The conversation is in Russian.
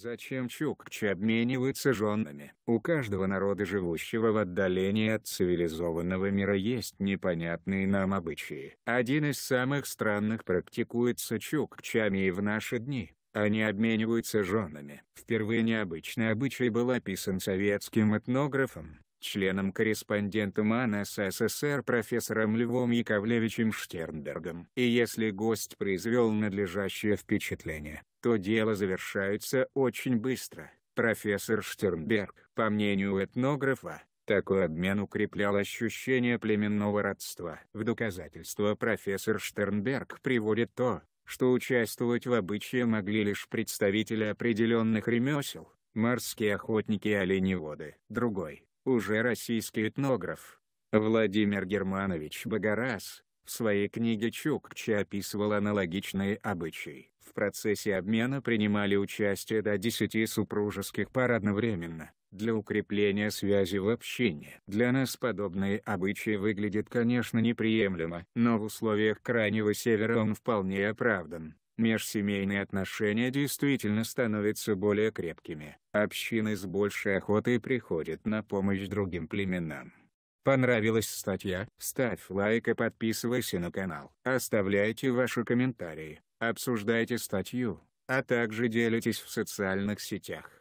Зачем чукчи обмениваются женами? У каждого народа, живущего в отдалении от цивилизованного мира есть непонятные нам обычаи. Один из самых странных практикуется чукчами и в наши дни. Они обмениваются женами. Впервые необычный обычай был описан советским этнографом членом-корреспондентом АНС СССР профессором Львом Яковлевичем Штернбергом. И если гость произвел надлежащее впечатление, то дело завершается очень быстро. Профессор Штернберг, по мнению этнографа, такой обмен укреплял ощущение племенного родства. В доказательство профессор Штернберг приводит то, что участвовать в обычае могли лишь представители определенных ремесел, морские охотники и оленеводы. Другой, уже российский этнограф. Владимир Германович Богораз в своей книге Чукчи описывал аналогичные обычаи. В процессе обмена принимали участие до десяти супружеских пар одновременно, для укрепления связи в общине. Для нас подобные обычаи выглядят конечно неприемлемо, но в условиях Крайнего Севера он вполне оправдан межсемейные отношения действительно становятся более крепкими. Общины с большей охотой приходят на помощь другим племенам. Понравилась статья? Ставь лайк и подписывайся на канал. Оставляйте ваши комментарии, обсуждайте статью, а также делитесь в социальных сетях.